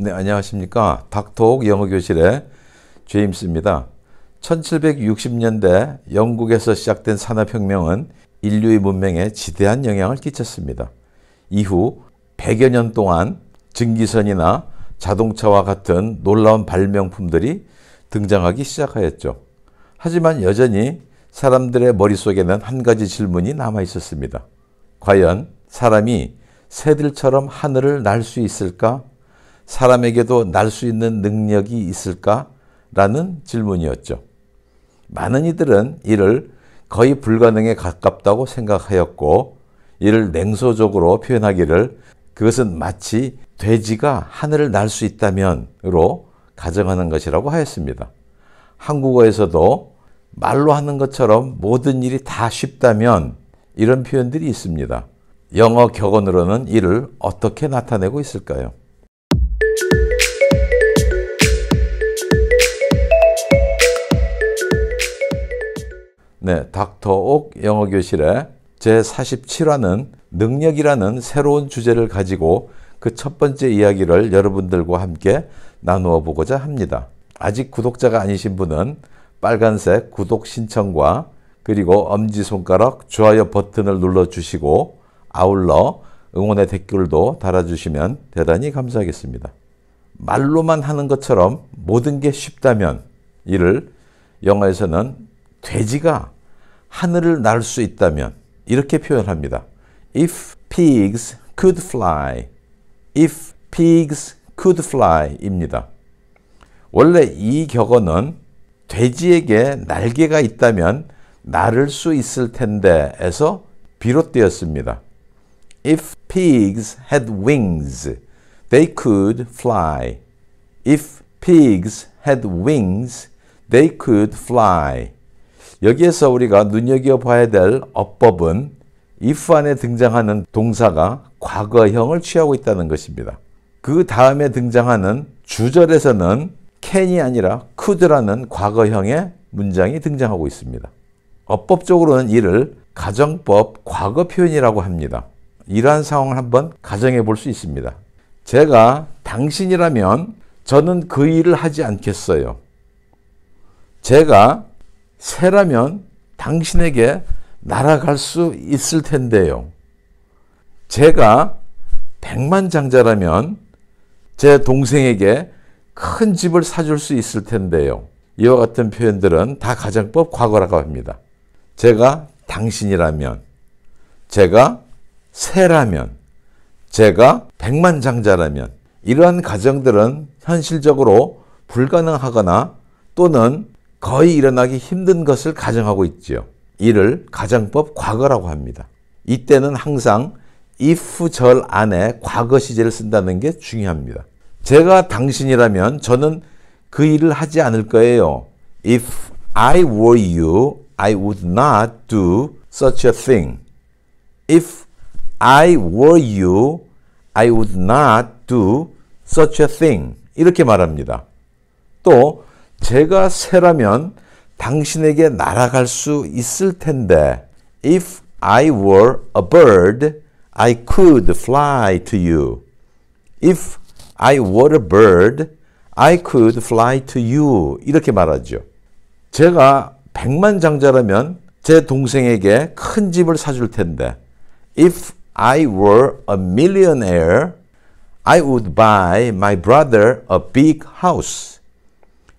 네, 안녕하십니까. 닥톡 영어교실의 제임스입니다. 1760년대 영국에서 시작된 산업혁명은 인류의 문명에 지대한 영향을 끼쳤습니다. 이후 100여 년 동안 증기선이나 자동차와 같은 놀라운 발명품들이 등장하기 시작하였죠. 하지만 여전히 사람들의 머릿속에는 한 가지 질문이 남아 있었습니다. 과연 사람이 새들처럼 하늘을 날 수 있을까? 사람에게도 날 수 있는 능력이 있을까라는 질문이었죠. 많은 이들은 이를 거의 불가능에 가깝다고 생각하였고 이를 냉소적으로 표현하기를 그것은 마치 돼지가 하늘을 날 수 있다면으로 가정하는 것이라고 하였습니다. 한국어에서도 말로 하는 것처럼 모든 일이 다 쉽다면 이런 표현들이 있습니다. 영어 격언으로는 이를 어떻게 나타내고 있을까요? 네, 닥터옥 영어교실의 제47화는 능력이라는 새로운 주제를 가지고 그 첫 번째 이야기를 여러분들과 함께 나누어 보고자 합니다. 아직 구독자가 아니신 분은 빨간색 구독 신청과 그리고 엄지손가락 좋아요 버튼을 눌러주시고 아울러 응원의 댓글도 달아주시면 대단히 감사하겠습니다. 말로만 하는 것처럼 모든 게 쉽다면 이를 영어에서는 돼지가 하늘을 날 수 있다면 이렇게 표현합니다. If pigs could fly, if pigs could fly입니다. 원래 이 격어는 돼지에게 날개가 있다면 날을 수 있을 텐데에서 비롯되었습니다. If pigs had wings, they could fly. If pigs had wings, they could fly. 여기에서 우리가 눈여겨봐야 될 어법은 if 안에 등장하는 동사가 과거형을 취하고 있다는 것입니다. 그 다음에 등장하는 주절에서는 can이 아니라 could라는 과거형의 문장이 등장하고 있습니다. 어법적으로는 이를 가정법 과거 표현이라고 합니다. 이러한 상황을 한번 가정해 볼 수 있습니다. 제가 당신이라면 저는 그 일을 하지 않겠어요. 제가 새라면 당신에게 날아갈 수 있을 텐데요. 제가 백만장자라면 제 동생에게 큰 집을 사줄 수 있을 텐데요. 이와 같은 표현들은 다 가정법 과거라고 합니다. 제가 당신이라면, 제가 새라면, 제가 백만장자라면 이러한 가정들은 현실적으로 불가능하거나 또는 거의 일어나기 힘든 것을 가정하고 있지요. 이를 가정법 과거라고 합니다. 이때는 항상 if 절 안에 과거 시제를 쓴다는 게 중요합니다. 제가 당신이라면 저는 그 일을 하지 않을 거예요. If I were you, I would not do such a thing. If I were you, I would not do such a thing. 이렇게 말합니다. 또 제가 새라면 당신에게 날아갈 수 있을 텐데 If I were a bird, I could fly to you. If I were a bird, I could fly to you. 이렇게 말하죠. 제가 백만장자라면 제 동생에게 큰 집을 사줄 텐데 If I were a millionaire, I would buy my brother a big house.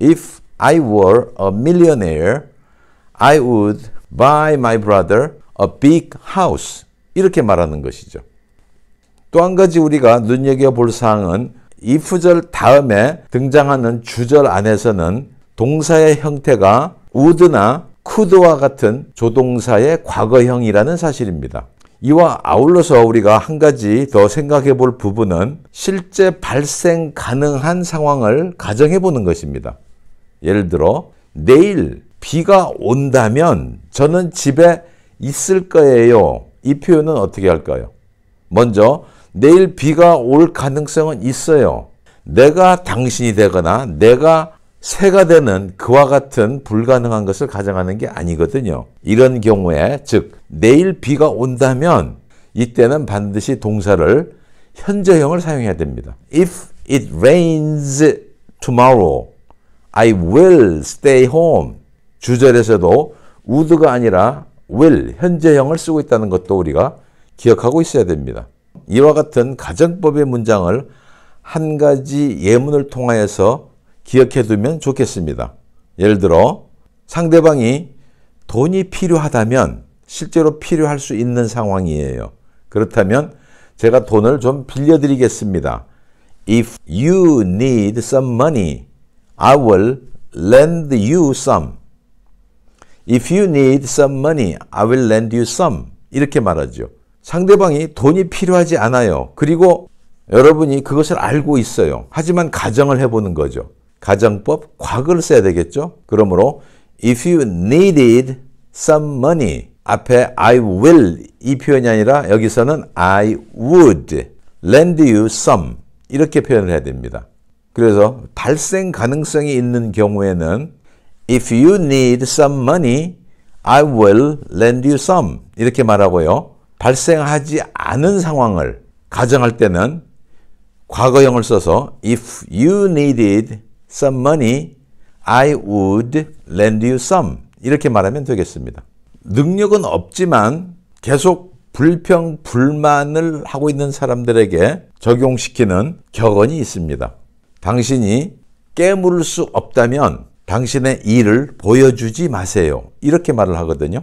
If I were a millionaire, I would buy my brother a big house. 이렇게 말하는 것이죠. 또 한 가지 우리가 눈여겨볼 사항은 이 후절 다음에 등장하는 주절 안에서는 동사의 형태가 would나 could와 같은 조동사의 과거형이라는 사실입니다. 이와 아울러서 우리가 한 가지 더 생각해 볼 부분은 실제 발생 가능한 상황을 가정해 보는 것입니다. 예를 들어 내일 비가 온다면 저는 집에 있을 거예요. 이 표현은 어떻게 할까요? 먼저 내일 비가 올 가능성은 있어요. 내가 당신이 되거나 내가 새가 되는 그와 같은 불가능한 것을 가정하는 게 아니거든요. 이런 경우에 즉 내일 비가 온다면 이때는 반드시 동사를 현재형을 사용해야 됩니다. If it rains tomorrow I will stay home. 주절에서도 would가 아니라 will 현재형을 쓰고 있다는 것도 우리가 기억하고 있어야 됩니다. 이와 같은 가정법의 문장을 한 가지 예문을 통하여서 기억해 두면 좋겠습니다. 예를 들어 상대방이 돈이 필요하다면 실제로 필요할 수 있는 상황이에요. 그렇다면 제가 돈을 좀 빌려드리겠습니다. If you need some money, I will lend you some. If you need some money, I will lend you some. 이렇게 말하죠. 상대방이 돈이 필요하지 않아요. 그리고 여러분이 그것을 알고 있어요. 하지만 가정을 해보는 거죠. 가정법 과거를 써야 되겠죠. 그러므로 if you needed some money 앞에 I will 이 표현이 아니라 여기서는 I would lend you some 이렇게 표현을 해야 됩니다. 그래서 발생 가능성이 있는 경우에는 If you need some money, I will lend you some. 이렇게 말하고요. 발생하지 않은 상황을 가정할 때는 과거형을 써서 If you needed some money, I would lend you some. 이렇게 말하면 되겠습니다. 능력은 없지만 계속 불평, 불만을 하고 있는 사람들에게 적용시키는 격언이 있습니다. 당신이 깨물을 수 없다면 당신의 일을 보여주지 마세요. 이렇게 말을 하거든요.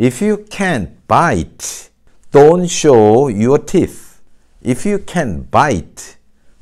If you can't bite, don't show your teeth. If you can't bite,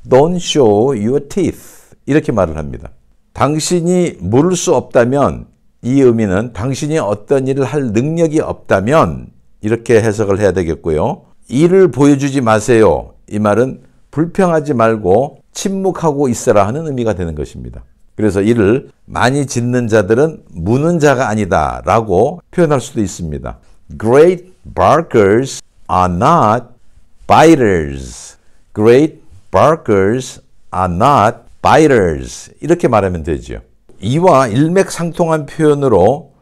don't show your teeth. 이렇게 말을 합니다. 당신이 물을 수 없다면 이 의미는 당신이 어떤 일을 할 능력이 없다면 이렇게 해석을 해야 되겠고요. 일을 보여주지 마세요. 이 말은 불평하지 말고 침묵하고 있어라 하는 의미가 되는 것입니다. 그래서 이를 많이 짓는 자들은 무는 자가 아니다 라고 표현할 수도 있습니다. Great barkers are not biters. Great barkers are not biters. 이렇게 말하면 되지 이와 일맥상통한 표현으로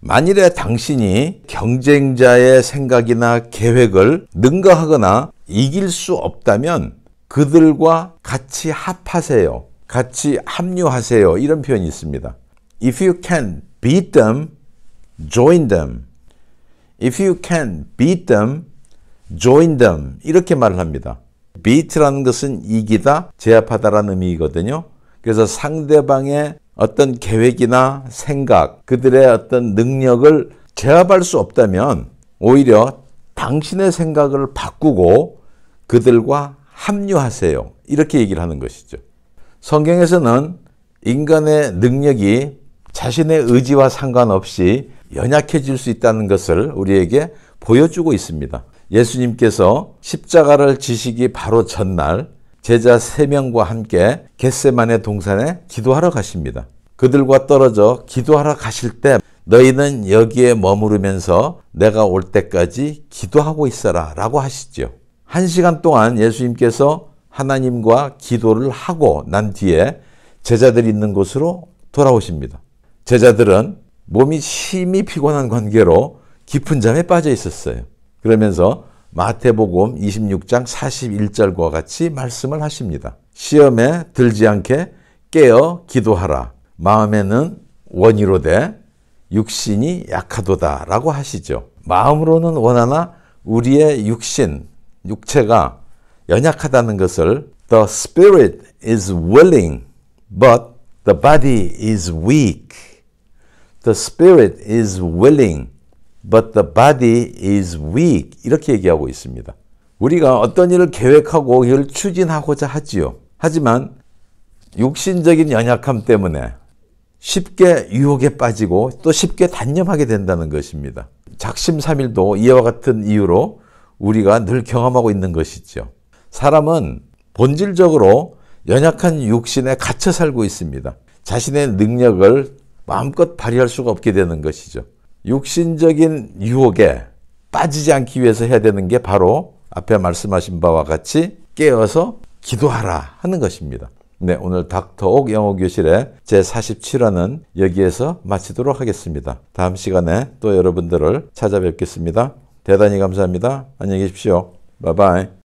만일에 당신이 경쟁자의 생각이나 계획을 능가하거나 이길 수 없다면 그들과 같이 합하세요. 같이 합류하세요. 이런 표현이 있습니다. If you can beat them, join them. If you can beat them, join them. 이렇게 말을 합니다. beat라는 것은 이기다, 제압하다라는 의미거든요. 그래서 상대방의 어떤 계획이나 생각, 그들의 어떤 능력을 제압할 수 없다면 오히려 당신의 생각을 바꾸고 그들과 합류하세요. 이렇게 얘기를 하는 것이죠. 성경에서는 인간의 능력이 자신의 의지와 상관없이 연약해질 수 있다는 것을 우리에게 보여주고 있습니다. 예수님께서 십자가를 지시기 바로 전날 제자 3명과 함께 겟세만의 동산에 기도하러 가십니다. 그들과 떨어져 기도하러 가실 때 너희는 여기에 머무르면서 내가 올 때까지 기도하고 있어라 라고 하시죠. 한 시간 동안 예수님께서 하나님과 기도를 하고 난 뒤에 제자들이 있는 곳으로 돌아오십니다. 제자들은 몸이 심히 피곤한 관계로 깊은 잠에 빠져 있었어요. 그러면서 마태복음 26장 41절과 같이 말씀을 하십니다. 시험에 들지 않게 깨어 기도하라. 마음에는 원이로돼 육신이 약하도다라고 하시죠. 마음으로는 원하나 우리의 육신, 육체가 연약하다는 것을 The spirit is willing, but the body is weak. The spirit is willing, but the body is weak. 이렇게 얘기하고 있습니다. 우리가 어떤 일을 계획하고 이걸 추진하고자 하지요. 하지만 육신적인 연약함 때문에 쉽게 유혹에 빠지고 또 쉽게 단념하게 된다는 것입니다. 작심삼일도 이와 같은 이유로 우리가 늘 경험하고 있는 것이죠. 사람은 본질적으로 연약한 육신에 갇혀 살고 있습니다. 자신의 능력을 마음껏 발휘할 수가 없게 되는 것이죠. 육신적인 유혹에 빠지지 않기 위해서 해야 되는 게 바로 앞에 말씀하신 바와 같이 깨어서 기도하라 하는 것입니다. 네, 오늘 닥터옥 영어교실의 제47화는 여기에서 마치도록 하겠습니다. 다음 시간에 또 여러분들을 찾아뵙겠습니다. 대단히 감사합니다. 안녕히 계십시오. 바이바이.